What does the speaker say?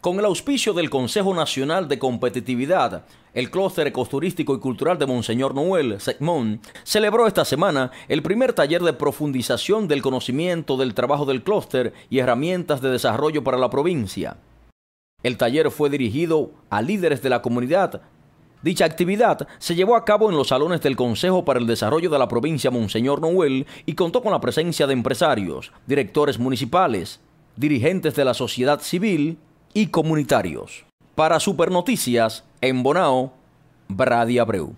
Con el auspicio del Consejo Nacional de Competitividad, el Clúster Ecoturístico y Cultural de Monseñor Noel, SECMON, celebró esta semana el primer taller de profundización del conocimiento del trabajo del clúster y herramientas de desarrollo para la provincia. El taller fue dirigido a líderes de la comunidad. Dicha actividad se llevó a cabo en los salones del Consejo para el Desarrollo de la provincia Monseñor Noel y contó con la presencia de empresarios, directores municipales, dirigentes de la sociedad civil, y comunitarios. Para Supernoticias, en Bonao, Brady Abreu.